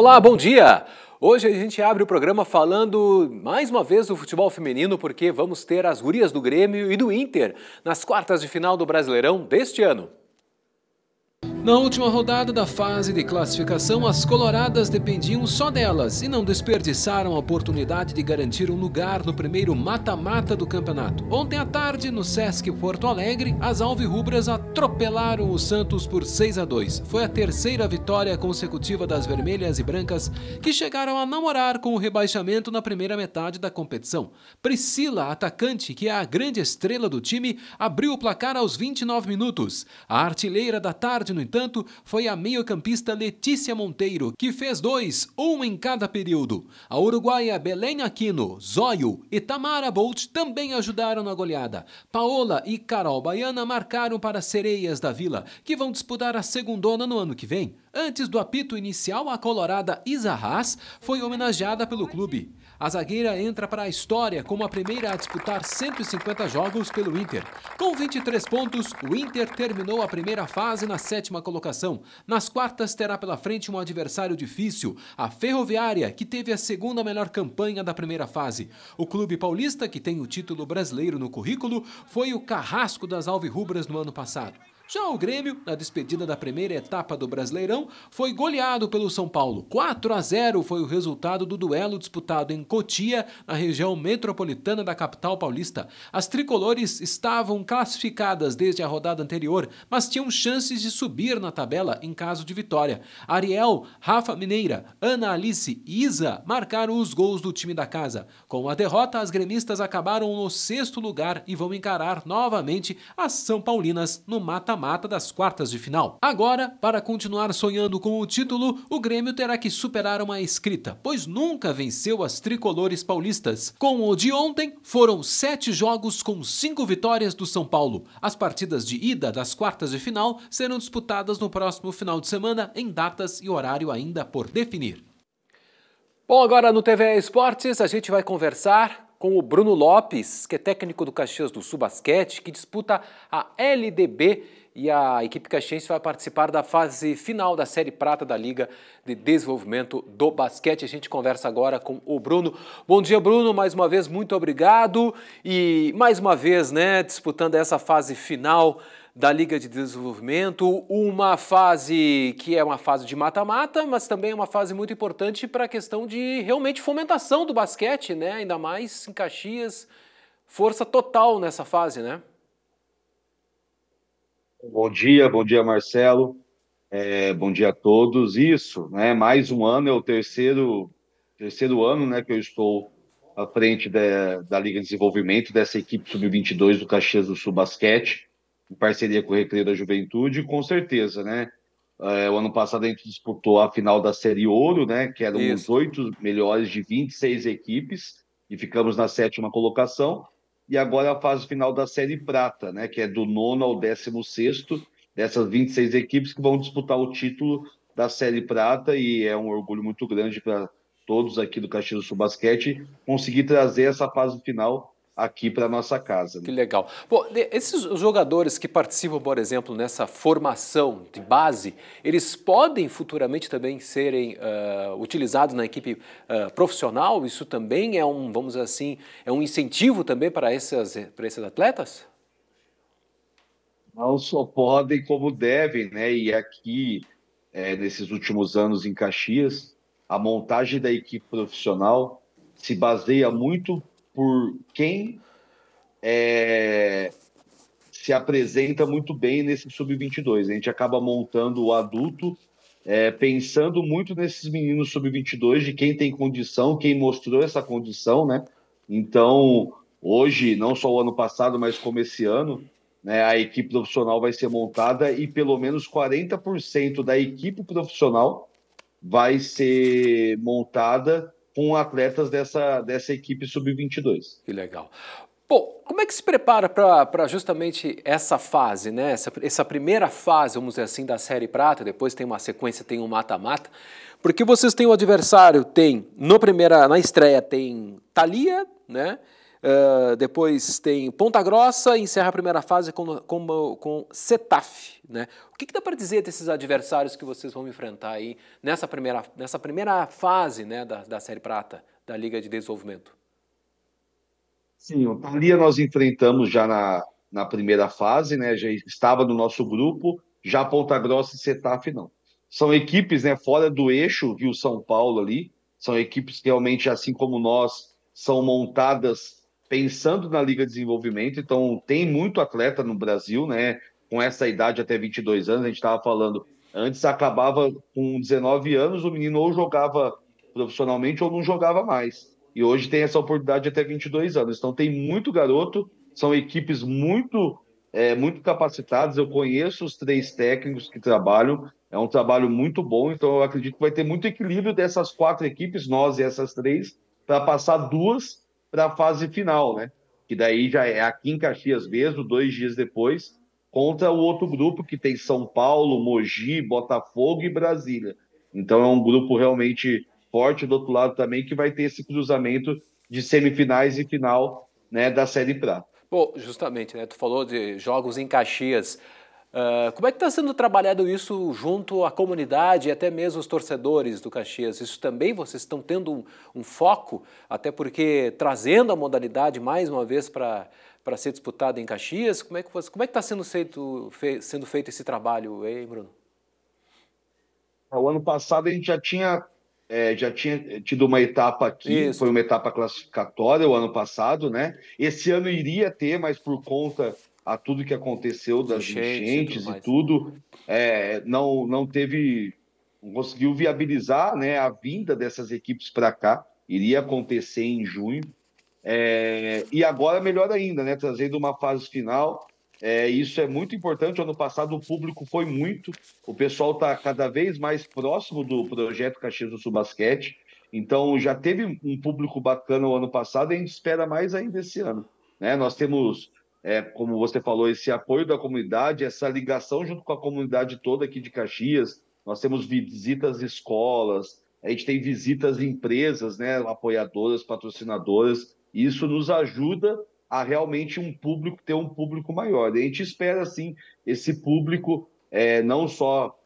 Olá, bom dia! Hoje a gente abre o programa falando mais uma vez do futebol feminino, porque vamos ter as gurias do Grêmio e do Inter nas quartas de final do Brasileirão deste ano. Na última rodada da fase de classificação, as coloradas dependiam só delas e não desperdiçaram a oportunidade de garantir um lugar no primeiro mata-mata do campeonato. Ontem à tarde, no Sesc Porto Alegre, as alvirrubras atropelaram o Santos por 6 a 2. Foi a terceira vitória consecutiva das vermelhas e brancas que chegaram a namorar com o rebaixamento na primeira metade da competição. Priscila, atacante, que é a grande estrela do time, abriu o placar aos 29 minutos. A artilheira da tarde no entanto, foi a meio-campista Letícia Monteiro, que fez dois, um em cada período. A uruguaia Belém Aquino, Zóio e Tamara Bolt também ajudaram na goleada. Paola e Carol Baiana marcaram para Sereias da Vila, que vão disputar a segundona no ano que vem. Antes do apito inicial, a colorada Isa Haas foi homenageada pelo clube. A zagueira entra para a história como a primeira a disputar 150 jogos pelo Inter. Com 23 pontos, o Inter terminou a primeira fase na sétima colocação. Nas quartas, terá pela frente um adversário difícil, a Ferroviária, que teve a segunda melhor campanha da primeira fase. O clube paulista, que tem o título brasileiro no currículo, foi o carrasco das alvirrubras no ano passado. Já o Grêmio, na despedida da primeira etapa do Brasileirão, foi goleado pelo São Paulo. 4 a 0 foi o resultado do duelo disputado em Cotia, na região metropolitana da capital paulista. As tricolores estavam classificadas desde a rodada anterior, mas tinham chances de subir na tabela em caso de vitória. Ariel, Rafa Mineira, Ana Alice e Isa marcaram os gols do time da casa. Com a derrota, as gremistas acabaram no sexto lugar e vão encarar novamente as São Paulinas no mata mata-mata das quartas de final. Agora, para continuar sonhando com o título, o Grêmio terá que superar uma escrita, pois nunca venceu as tricolores paulistas. Com o de ontem, foram sete jogos com cinco vitórias do São Paulo. As partidas de ida das quartas de final serão disputadas no próximo final de semana, em datas e horário ainda por definir. Bom, agora no TV Esportes a gente vai conversar com o Bruno Lopes, que é técnico do Caxias do Sul Basquete, que disputa a LDB e a equipe caxiense vai participar da fase final da Série Prata da Liga de Desenvolvimento do Basquete. A gente conversa agora com o Bruno. Bom dia, Bruno. Mais uma vez, muito obrigado. E mais uma vez, né, disputando essa fase final da Liga de Desenvolvimento, uma fase que é uma fase de mata-mata, mas também é uma fase muito importante para a questão de realmente fomentação do basquete, né? Ainda mais em Caxias, força total nessa fase, né? Bom dia, bom dia, Marcelo. É, bom dia a todos. Isso, né? Mais um ano, é o terceiro, terceiro ano né, que eu estou à frente da, da Liga de Desenvolvimento, dessa equipe sub-22 do Caxias do Sul Basquete em parceria com o Recreio da Juventude, com certeza, né? É, o ano passado a gente disputou a final da Série Ouro, né? Que eram Isso. os oito melhores de 26 equipes, e ficamos na sétima colocação. E agora é a fase final da Série Prata, né? Que é do nono ao décimo sexto, dessas 26 equipes que vão disputar o título da Série Prata, e é um orgulho muito grande para todos aqui do Caxias do Sul Basquete conseguir trazer essa fase final aqui para nossa casa. Né? Que legal. Bom, esses jogadores que participam, por exemplo, nessa formação de base, eles podem futuramente também serem uh, utilizados na equipe uh, profissional? Isso também é um, vamos dizer assim, é um incentivo também para essas, para esses atletas? Não só podem, como devem, né? E aqui, é, nesses últimos anos em Caxias, a montagem da equipe profissional se baseia muito por quem é, se apresenta muito bem nesse sub-22. A gente acaba montando o adulto é, pensando muito nesses meninos sub-22, de quem tem condição, quem mostrou essa condição, né? Então, hoje, não só o ano passado, mas como esse ano, né, a equipe profissional vai ser montada e pelo menos 40% da equipe profissional vai ser montada com atletas dessa, dessa equipe sub-22. Que legal. Bom, como é que se prepara para justamente essa fase, né? Essa, essa, primeira fase, vamos dizer assim, da Série Prata, depois tem uma sequência, tem um mata-mata, porque vocês têm o adversário, tem, no primeira, na estreia tem Thalia, né? Uh, depois tem Ponta Grossa e encerra a primeira fase com, com, com Né? O que, que dá para dizer desses adversários que vocês vão enfrentar aí nessa primeira, nessa primeira fase né, da, da Série Prata, da Liga de Desenvolvimento? Sim, o Thalia nós enfrentamos já na, na primeira fase, né? já estava no nosso grupo, já Ponta Grossa e Setaf não. São equipes né, fora do eixo, Rio São Paulo ali, são equipes que realmente, assim como nós, são montadas pensando na Liga de Desenvolvimento. Então, tem muito atleta no Brasil, né? Com essa idade até 22 anos, a gente estava falando, antes acabava com 19 anos, o menino ou jogava profissionalmente ou não jogava mais. E hoje tem essa oportunidade até 22 anos. Então, tem muito garoto, são equipes muito, é, muito capacitadas. Eu conheço os três técnicos que trabalham, é um trabalho muito bom. Então, eu acredito que vai ter muito equilíbrio dessas quatro equipes, nós e essas três, para passar duas para a fase final, né? Que daí já é aqui em Caxias mesmo, dois dias depois, contra o outro grupo que tem São Paulo, Mogi, Botafogo e Brasília. Então é um grupo realmente forte do outro lado também que vai ter esse cruzamento de semifinais e final né, da Série Prata. Bom, justamente, né? Tu falou de jogos em Caxias. Uh, como é que está sendo trabalhado isso junto à comunidade e até mesmo os torcedores do Caxias? Isso também vocês estão tendo um, um foco, até porque trazendo a modalidade mais uma vez para ser disputada em Caxias, como é que como é está sendo feito, fe, sendo feito esse trabalho, hein, Bruno? Ah, o ano passado a gente já tinha, é, já tinha tido uma etapa aqui, isso. foi uma etapa classificatória o ano passado, né? Esse ano iria ter, mas por conta a tudo que aconteceu das enchentes, enchentes e tudo, é, não, não teve, não conseguiu viabilizar né, a vinda dessas equipes para cá, iria acontecer em junho, é, e agora melhor ainda, né, trazendo uma fase final, é, isso é muito importante, ano passado o público foi muito, o pessoal está cada vez mais próximo do projeto Caxias do Sul Basquete, então já teve um público bacana o ano passado e a gente espera mais ainda esse ano. Né? Nós temos é, como você falou, esse apoio da comunidade, essa ligação junto com a comunidade toda aqui de Caxias. Nós temos visitas escolas, a gente tem visitas de empresas, né, apoiadoras, patrocinadoras. E isso nos ajuda a realmente um público ter um público maior. E a gente espera assim esse público é, não só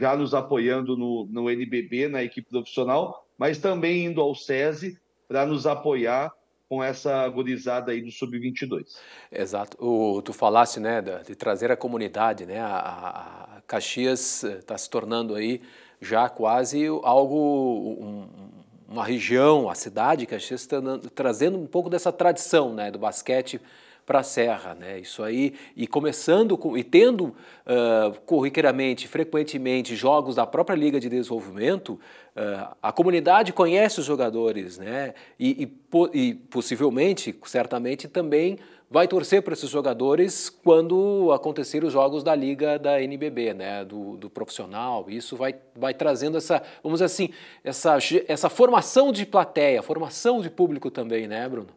já nos apoiando no, no NBB na equipe profissional, mas também indo ao SESI para nos apoiar com essa agonizada aí do Sub-22. Exato. O, tu falaste né, de trazer a comunidade, né? A, a Caxias está eh, se tornando aí já quase algo, um, uma região, a cidade Caxias está trazendo um pouco dessa tradição né, do basquete para a serra, né? Isso aí e começando com, e tendo uh, corriqueiramente, frequentemente jogos da própria liga de desenvolvimento, uh, a comunidade conhece os jogadores, né? E, e, e possivelmente, certamente também vai torcer para esses jogadores quando acontecer os jogos da liga da NBB, né, do, do profissional. Isso vai, vai trazendo essa, vamos dizer assim, essa, essa formação de plateia, formação de público também, né, Bruno?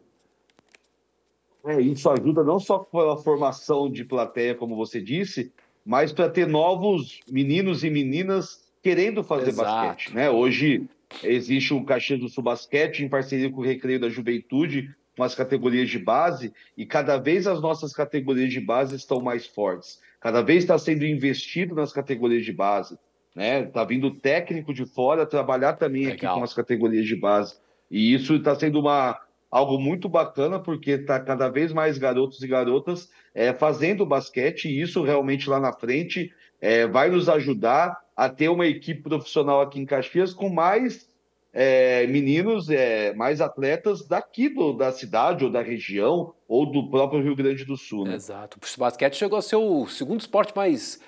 É, isso ajuda não só pela formação de plateia, como você disse, mas para ter novos meninos e meninas querendo fazer Exato. basquete. Né? Hoje existe o Caxias do Sul Basquete, em parceria com o Recreio da Juventude, com as categorias de base, e cada vez as nossas categorias de base estão mais fortes. Cada vez está sendo investido nas categorias de base. Né? Tá vindo técnico de fora trabalhar também Legal. aqui com as categorias de base. E isso está sendo uma, algo muito bacana, porque está cada vez mais garotos e garotas é, fazendo basquete, e isso realmente lá na frente é, vai nos ajudar a ter uma equipe profissional aqui em Caxias com mais é, meninos, é, mais atletas daqui do, da cidade ou da região ou do próprio Rio Grande do Sul. Né? Exato. O basquete chegou a ser o segundo esporte mais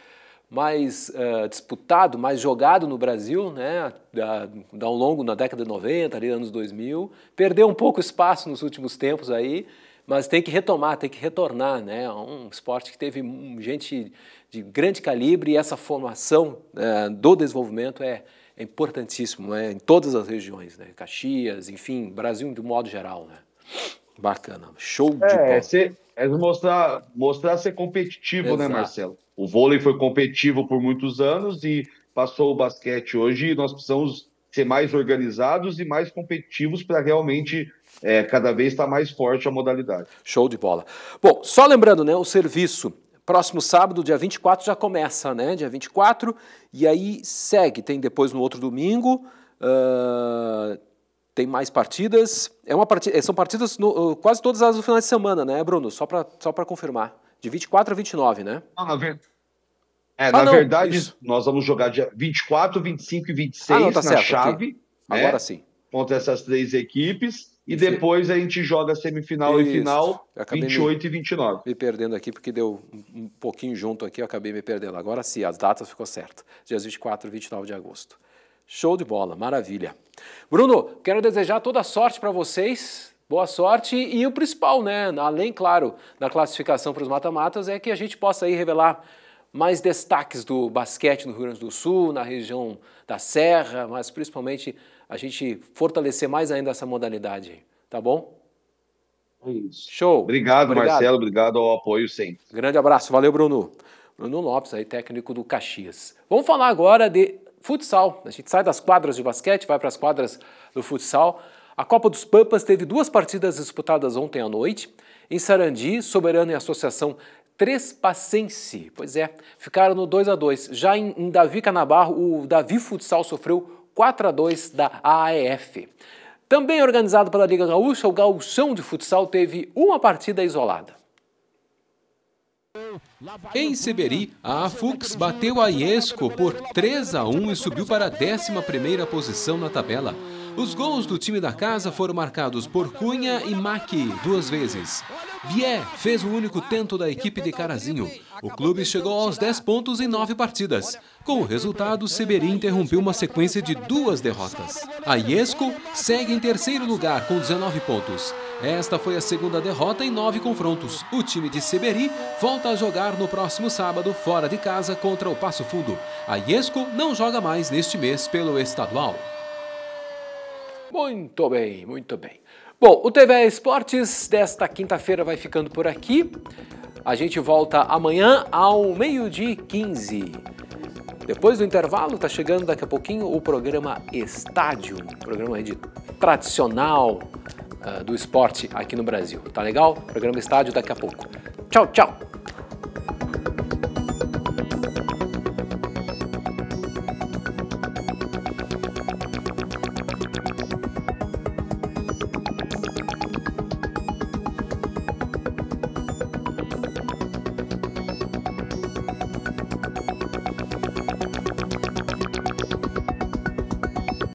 mais uh, disputado, mais jogado no Brasil, né, da, um longo na década de 90, ali anos 2000, perdeu um pouco espaço nos últimos tempos aí, mas tem que retomar, tem que retornar, né, é um esporte que teve gente de grande calibre e essa formação uh, do desenvolvimento é, é importantíssimo, né, em todas as regiões, né, Caxias, enfim, Brasil de um modo geral, né. Bacana. Show de é, bola. Ser, é mostrar, mostrar ser competitivo, né, Exato. né, Marcelo? O vôlei foi competitivo por muitos anos e passou o basquete hoje e nós precisamos ser mais organizados e mais competitivos para realmente é, cada vez estar tá mais forte a modalidade. Show de bola. Bom, só lembrando, né, o serviço próximo sábado, dia 24, já começa, né? Dia 24, e aí segue. Tem depois no outro domingo. Uh, tem mais partidas. É uma partida, são partidas no, uh, quase todas as do final de semana, né, Bruno? Só para só confirmar. De 24 a 29, né? Ah, na, ver... é, ah, na não, verdade, isso. nós vamos jogar dia 24, 25 e 26 ah, não, tá na certo, chave. Né? Agora sim. Contra essas três equipes. E depois a gente joga semifinal Isso. e final, 28 me, e 29. Me perdendo aqui, porque deu um, um pouquinho junto aqui, eu acabei me perdendo. Agora sim, as datas ficou certas. Dias 24 e 29 de agosto. Show de bola, maravilha. Bruno, quero desejar toda sorte para vocês. Boa sorte e o principal, né? Além, claro, da classificação para os mata-matas, é que a gente possa aí revelar mais destaques do basquete no Rio Grande do Sul, na região da Serra, mas principalmente a gente fortalecer mais ainda essa modalidade, tá bom? É isso. Show. Obrigado, obrigado, Marcelo, obrigado ao apoio sempre. Grande abraço, valeu, Bruno. Bruno Lopes, aí técnico do Caxias. Vamos falar agora de futsal. A gente sai das quadras de basquete, vai para as quadras do futsal. A Copa dos Pampas teve duas partidas disputadas ontem à noite. Em Sarandi, Soberano e Associação Trespacense, pois é, ficaram no 2 a 2 Já em, em Davi Canabarro, o Davi Futsal sofreu 4 a 2 da AEF. Também organizado pela Liga Gaúcha, o Gauchão de Futsal teve uma partida isolada. Em Seberi, a Afux bateu a Iesco por 3 a 1 e subiu para a 11ª posição na tabela. Os gols do time da casa foram marcados por Cunha e Maki duas vezes. Vier fez o único tento da equipe de Carazinho. O clube chegou aos 10 pontos em 9 partidas. Com o resultado, Seberi interrompeu uma sequência de duas derrotas. A Iesco segue em terceiro lugar com 19 pontos. Esta foi a segunda derrota em nove confrontos. O time de Seberi volta a jogar no próximo sábado, fora de casa, contra o Passo Fundo. A Iesco não joga mais neste mês pelo estadual. Muito bem, muito bem. Bom, o TV Esportes desta quinta-feira vai ficando por aqui. A gente volta amanhã ao meio-dia 15. Depois do intervalo, está chegando daqui a pouquinho o programa Estádio, programa de tradicional ah, do esporte aqui no Brasil. Tá legal? Programa Estádio daqui a pouco. Tchau, tchau!